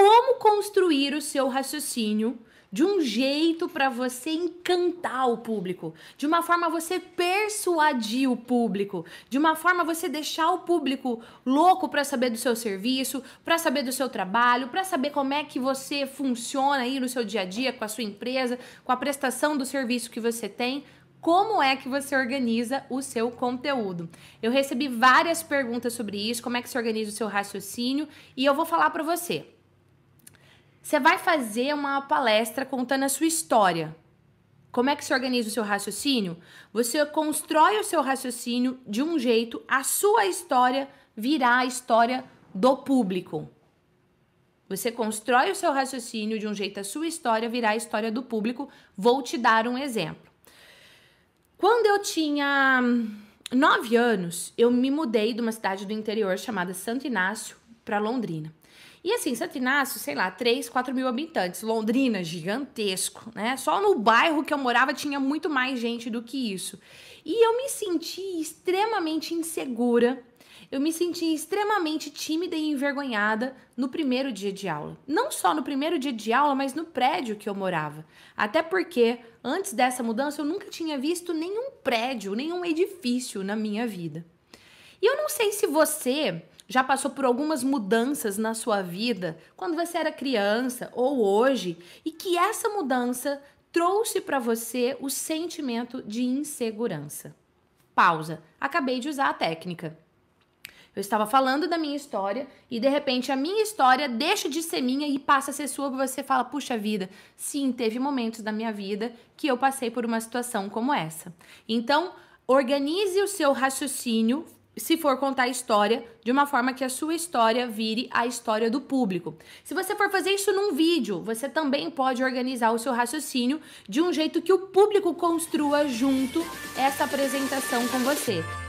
como construir o seu raciocínio de um jeito para você encantar o público, de uma forma você persuadir o público, de uma forma você deixar o público louco para saber do seu serviço, para saber do seu trabalho, para saber como é que você funciona aí no seu dia a dia com a sua empresa, com a prestação do serviço que você tem. Como é que você organiza o seu conteúdo? Eu recebi várias perguntas sobre isso, como é que se organiza o seu raciocínio, e eu vou falar para você. Você vai fazer uma palestra contando a sua história. Como é que se organiza o seu raciocínio? Você constrói o seu raciocínio de um jeito, a sua história virá a história do público. Você constrói o seu raciocínio de um jeito, a sua história virá a história do público. Vou te dar um exemplo. Quando eu tinha nove anos, eu me mudei de uma cidade do interior chamada Santo Inácio para Londrina. E assim, Santo Inácio, sei lá, 3, 4 mil habitantes. Londrina, gigantesco, né? Só no bairro que eu morava tinha muito mais gente do que isso. E eu me senti extremamente insegura eu me senti extremamente tímida e envergonhada no primeiro dia de aula. Não só no primeiro dia de aula, mas no prédio que eu morava. Até porque, antes dessa mudança, eu nunca tinha visto nenhum prédio, nenhum edifício na minha vida. E eu não sei se você já passou por algumas mudanças na sua vida, quando você era criança ou hoje, e que essa mudança trouxe para você o sentimento de insegurança. Pausa. Acabei de usar a técnica. Eu estava falando da minha história e de repente a minha história deixa de ser minha e passa a ser sua. Você fala, puxa vida, sim, teve momentos da minha vida que eu passei por uma situação como essa. Então, organize o seu raciocínio, se for contar a história de uma forma que a sua história vire a história do público. Se você for fazer isso num vídeo, você também pode organizar o seu raciocínio de um jeito que o público construa junto essa apresentação com você.